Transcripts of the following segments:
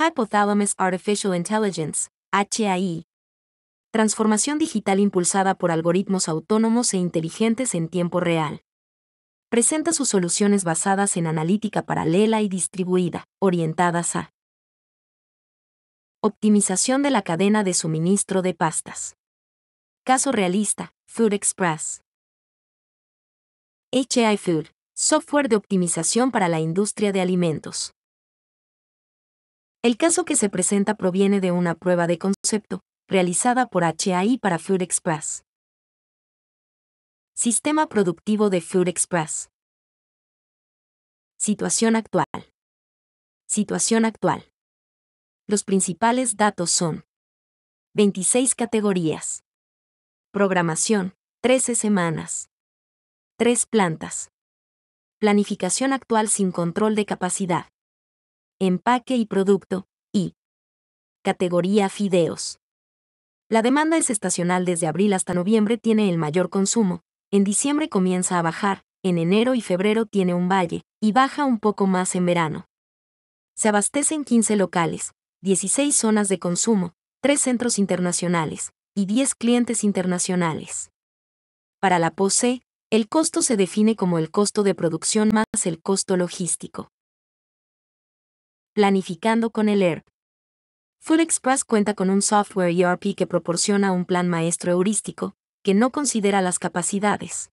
Hypothalamus Artificial Intelligence, HAI. Transformación digital impulsada por algoritmos autónomos e inteligentes en tiempo real. Presenta sus soluciones basadas en analítica paralela y distribuida, orientadas a Optimización de la cadena de suministro de pastas. Caso realista, Food Express. HI Food, software de optimización para la industria de alimentos. El caso que se presenta proviene de una prueba de concepto, realizada por HAI para Food Express. Sistema productivo de Food Express. Situación actual. Situación actual. Los principales datos son 26 categorías. Programación, 13 semanas. 3 plantas. Planificación actual sin control de capacidad empaque y producto, y categoría fideos. La demanda es estacional desde abril hasta noviembre tiene el mayor consumo, en diciembre comienza a bajar, en enero y febrero tiene un valle, y baja un poco más en verano. Se abastecen 15 locales, 16 zonas de consumo, 3 centros internacionales, y 10 clientes internacionales. Para la POSE, el costo se define como el costo de producción más el costo logístico planificando con el ERP. Full Express cuenta con un software ERP que proporciona un plan maestro heurístico, que no considera las capacidades.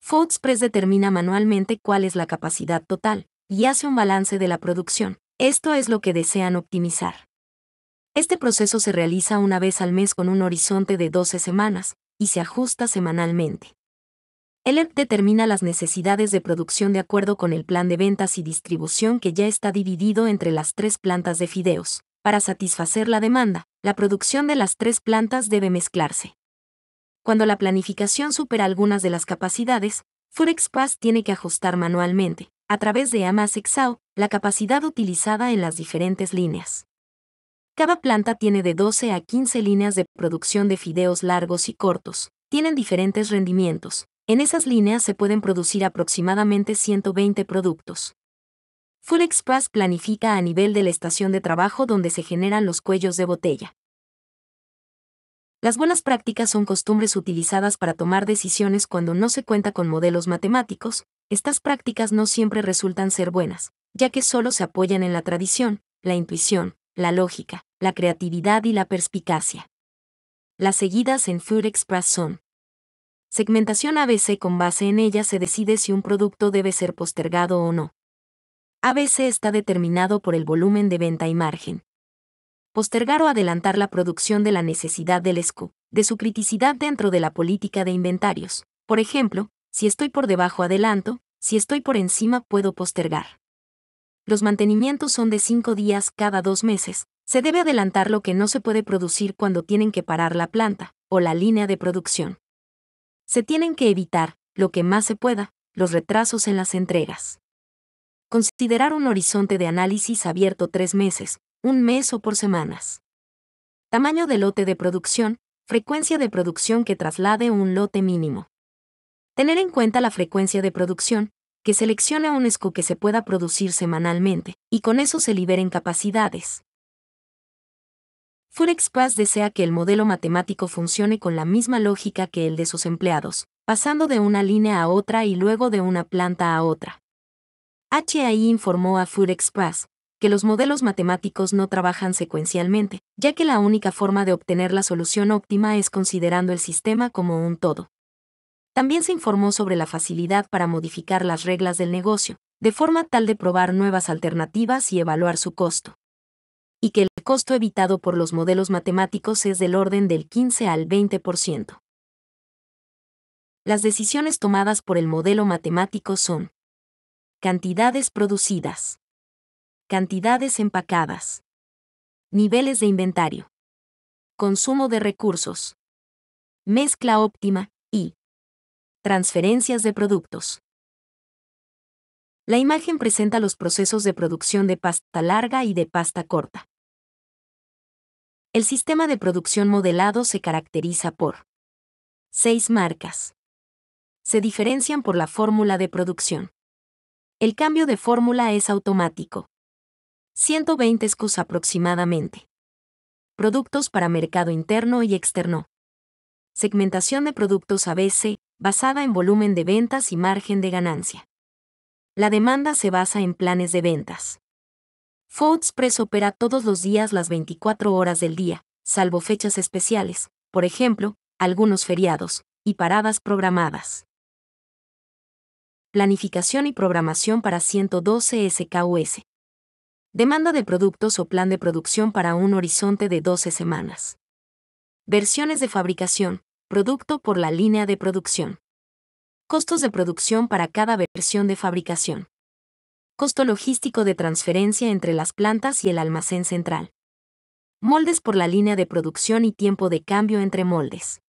Food Express determina manualmente cuál es la capacidad total, y hace un balance de la producción. Esto es lo que desean optimizar. Este proceso se realiza una vez al mes con un horizonte de 12 semanas, y se ajusta semanalmente. El ERP determina las necesidades de producción de acuerdo con el plan de ventas y distribución que ya está dividido entre las tres plantas de fideos. Para satisfacer la demanda, la producción de las tres plantas debe mezclarse. Cuando la planificación supera algunas de las capacidades, Forex Pass tiene que ajustar manualmente, a través de AMAS la capacidad utilizada en las diferentes líneas. Cada planta tiene de 12 a 15 líneas de producción de fideos largos y cortos, tienen diferentes rendimientos, en esas líneas se pueden producir aproximadamente 120 productos. Full Express planifica a nivel de la estación de trabajo donde se generan los cuellos de botella. Las buenas prácticas son costumbres utilizadas para tomar decisiones cuando no se cuenta con modelos matemáticos, estas prácticas no siempre resultan ser buenas, ya que solo se apoyan en la tradición, la intuición, la lógica, la creatividad y la perspicacia. Las seguidas en Food Express son Segmentación ABC con base en ella se decide si un producto debe ser postergado o no. ABC está determinado por el volumen de venta y margen. Postergar o adelantar la producción de la necesidad del SKU, de su criticidad dentro de la política de inventarios. Por ejemplo, si estoy por debajo adelanto, si estoy por encima puedo postergar. Los mantenimientos son de 5 días cada dos meses. Se debe adelantar lo que no se puede producir cuando tienen que parar la planta o la línea de producción. Se tienen que evitar, lo que más se pueda, los retrasos en las entregas. Considerar un horizonte de análisis abierto tres meses, un mes o por semanas. Tamaño de lote de producción, frecuencia de producción que traslade un lote mínimo. Tener en cuenta la frecuencia de producción, que seleccione un SKU que se pueda producir semanalmente, y con eso se liberen capacidades. Express desea que el modelo matemático funcione con la misma lógica que el de sus empleados, pasando de una línea a otra y luego de una planta a otra. HAI informó a Express que los modelos matemáticos no trabajan secuencialmente, ya que la única forma de obtener la solución óptima es considerando el sistema como un todo. También se informó sobre la facilidad para modificar las reglas del negocio, de forma tal de probar nuevas alternativas y evaluar su costo y que el costo evitado por los modelos matemáticos es del orden del 15 al 20%. Las decisiones tomadas por el modelo matemático son cantidades producidas, cantidades empacadas, niveles de inventario, consumo de recursos, mezcla óptima y transferencias de productos. La imagen presenta los procesos de producción de pasta larga y de pasta corta. El sistema de producción modelado se caracteriza por seis marcas. Se diferencian por la fórmula de producción. El cambio de fórmula es automático. 120 escos aproximadamente. Productos para mercado interno y externo. Segmentación de productos ABC, basada en volumen de ventas y margen de ganancia la demanda se basa en planes de ventas. Press opera todos los días las 24 horas del día, salvo fechas especiales, por ejemplo, algunos feriados, y paradas programadas. Planificación y programación para 112 SKUS. Demanda de productos o plan de producción para un horizonte de 12 semanas. Versiones de fabricación, producto por la línea de producción. Costos de producción para cada versión de fabricación. Costo logístico de transferencia entre las plantas y el almacén central. Moldes por la línea de producción y tiempo de cambio entre moldes.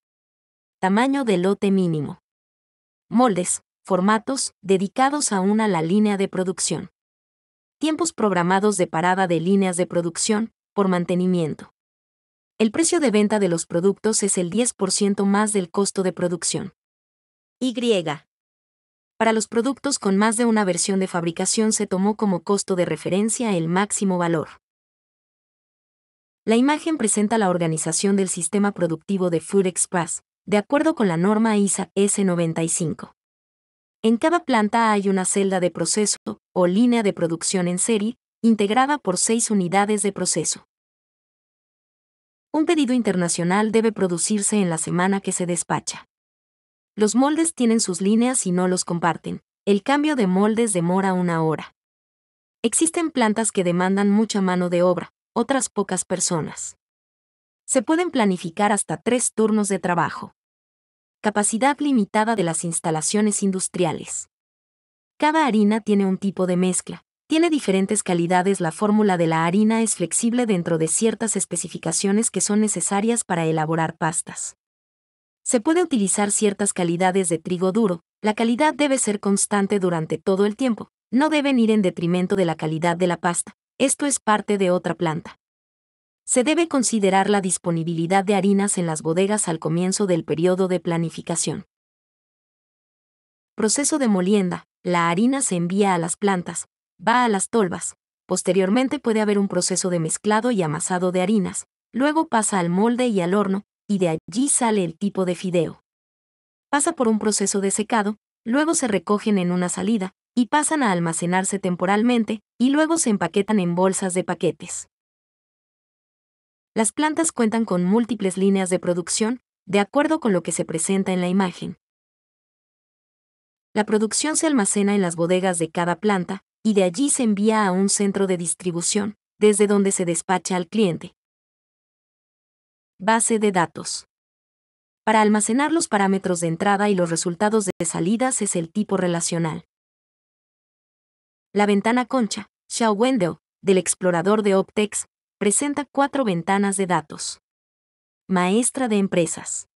Tamaño de lote mínimo. Moldes, formatos, dedicados aún a la línea de producción. Tiempos programados de parada de líneas de producción, por mantenimiento. El precio de venta de los productos es el 10% más del costo de producción. Y. Para los productos con más de una versión de fabricación se tomó como costo de referencia el máximo valor. La imagen presenta la organización del sistema productivo de Food Express, de acuerdo con la norma ISA S95. En cada planta hay una celda de proceso o línea de producción en serie, integrada por seis unidades de proceso. Un pedido internacional debe producirse en la semana que se despacha. Los moldes tienen sus líneas y no los comparten. El cambio de moldes demora una hora. Existen plantas que demandan mucha mano de obra, otras pocas personas. Se pueden planificar hasta tres turnos de trabajo. Capacidad limitada de las instalaciones industriales. Cada harina tiene un tipo de mezcla, tiene diferentes calidades. La fórmula de la harina es flexible dentro de ciertas especificaciones que son necesarias para elaborar pastas. Se puede utilizar ciertas calidades de trigo duro, la calidad debe ser constante durante todo el tiempo, no deben ir en detrimento de la calidad de la pasta, esto es parte de otra planta. Se debe considerar la disponibilidad de harinas en las bodegas al comienzo del periodo de planificación. Proceso de molienda. La harina se envía a las plantas, va a las tolvas. Posteriormente puede haber un proceso de mezclado y amasado de harinas. Luego pasa al molde y al horno, y de allí sale el tipo de fideo. Pasa por un proceso de secado, luego se recogen en una salida, y pasan a almacenarse temporalmente, y luego se empaquetan en bolsas de paquetes. Las plantas cuentan con múltiples líneas de producción, de acuerdo con lo que se presenta en la imagen. La producción se almacena en las bodegas de cada planta, y de allí se envía a un centro de distribución, desde donde se despacha al cliente, Base de datos. Para almacenar los parámetros de entrada y los resultados de salidas es el tipo relacional. La ventana concha, Show Window, del explorador de Optex, presenta cuatro ventanas de datos. Maestra de empresas.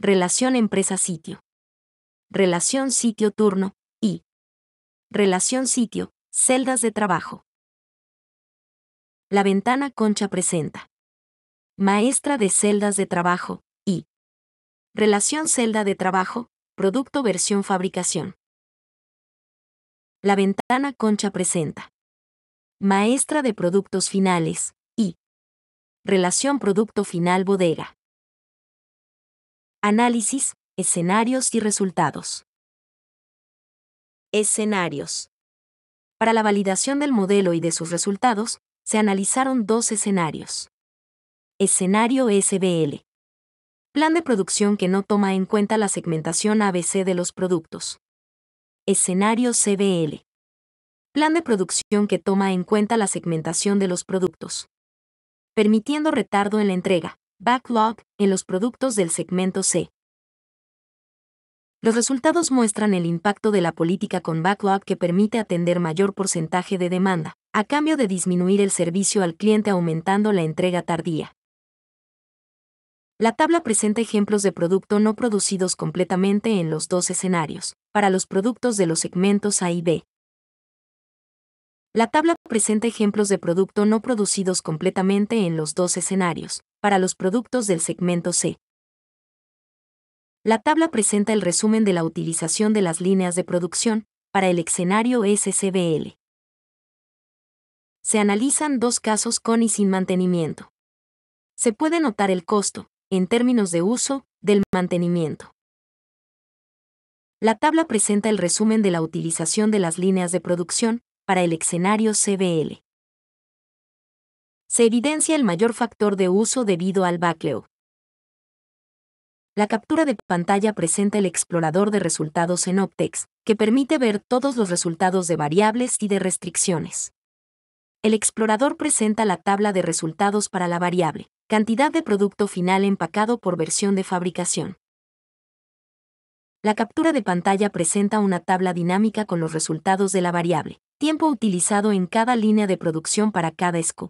Relación empresa-sitio. Relación sitio-turno y relación sitio, celdas de trabajo. La ventana concha presenta maestra de celdas de trabajo, y relación celda de trabajo, producto versión fabricación. La ventana concha presenta maestra de productos finales, y relación producto final bodega. Análisis, escenarios y resultados. Escenarios. Para la validación del modelo y de sus resultados, se analizaron dos escenarios. Escenario SBL. Plan de producción que no toma en cuenta la segmentación ABC de los productos. Escenario CBL. Plan de producción que toma en cuenta la segmentación de los productos. Permitiendo retardo en la entrega, backlog, en los productos del segmento C. Los resultados muestran el impacto de la política con backlog que permite atender mayor porcentaje de demanda, a cambio de disminuir el servicio al cliente aumentando la entrega tardía. La tabla presenta ejemplos de producto no producidos completamente en los dos escenarios, para los productos de los segmentos A y B. La tabla presenta ejemplos de producto no producidos completamente en los dos escenarios, para los productos del segmento C. La tabla presenta el resumen de la utilización de las líneas de producción, para el escenario SCBL. Se analizan dos casos con y sin mantenimiento. Se puede notar el costo, en términos de uso, del mantenimiento. La tabla presenta el resumen de la utilización de las líneas de producción para el escenario CBL. Se evidencia el mayor factor de uso debido al backlog. La captura de pantalla presenta el explorador de resultados en Optex, que permite ver todos los resultados de variables y de restricciones. El explorador presenta la tabla de resultados para la variable, Cantidad de producto final empacado por versión de fabricación. La captura de pantalla presenta una tabla dinámica con los resultados de la variable, tiempo utilizado en cada línea de producción para cada SKU.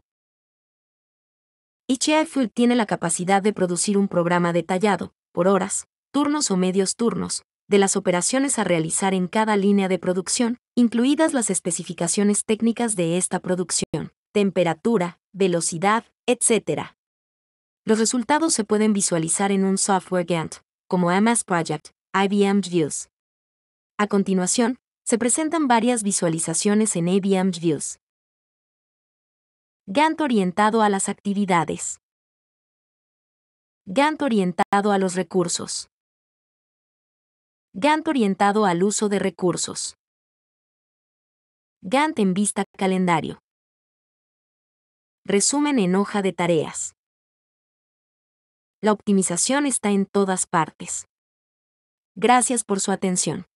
HIFUL tiene la capacidad de producir un programa detallado, por horas, turnos o medios turnos, de las operaciones a realizar en cada línea de producción, incluidas las especificaciones técnicas de esta producción, temperatura, velocidad, etc., los resultados se pueden visualizar en un software Gantt, como MS Project, IBM Views. A continuación, se presentan varias visualizaciones en IBM Views. Gantt orientado a las actividades. Gantt orientado a los recursos. Gantt orientado al uso de recursos. Gantt en vista calendario. Resumen en hoja de tareas. La optimización está en todas partes. Gracias por su atención.